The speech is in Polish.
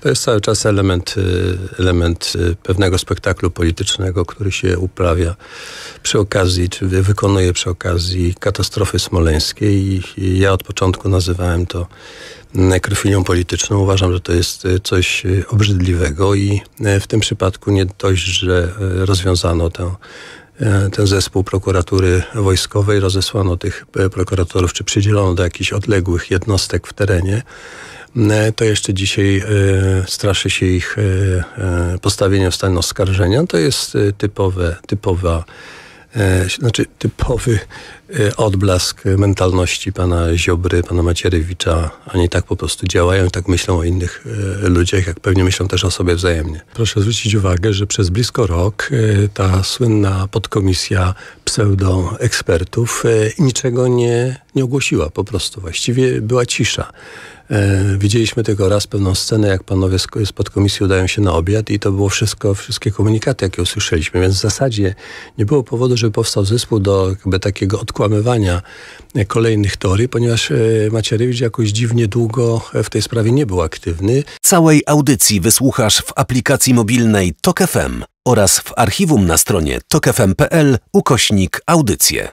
To jest cały czas element, y, element y, pewnego spektaklu politycznego, który się uprawia przy okazji, czy wykonuje przy okazji katastrofy smoleńskiej. I ja od początku nazywałem to mm, krwinią polityczną. Uważam, że to jest y, coś obrzydliwego i w tym przypadku nie dość, że rozwiązano tę E, ten zespół prokuratury wojskowej, rozesłano tych e, prokuratorów, czy przydzielono do jakichś odległych jednostek w terenie, e, to jeszcze dzisiaj straszy się ich postawieniem w stan oskarżenia. To jest typowe, typowa E, znaczy typowy e, odblask mentalności pana Ziobry, pana Macierewicza. Oni tak po prostu działają i tak myślą o innych e, ludziach, jak pewnie myślą też o sobie wzajemnie. Proszę zwrócić uwagę, że przez blisko rok ta słynna podkomisja pseudoekspertów e, niczego nie, nie ogłosiła po prostu. Właściwie była cisza. E, widzieliśmy tylko raz pewną scenę, jak panowie z podkomisji udają się na obiad i to było wszystko, wszystkie komunikaty, jakie usłyszeliśmy, więc w zasadzie nie było powodu, żeby powstał zespół do jakby takiego odkłamywania kolejnych teorii, ponieważ e, Macierewicz jakoś dziwnie długo w tej sprawie nie był aktywny. Całej audycji wysłuchasz w aplikacji mobilnej TOK FM oraz w archiwum na stronie tokefm.pl ukośnik audycje.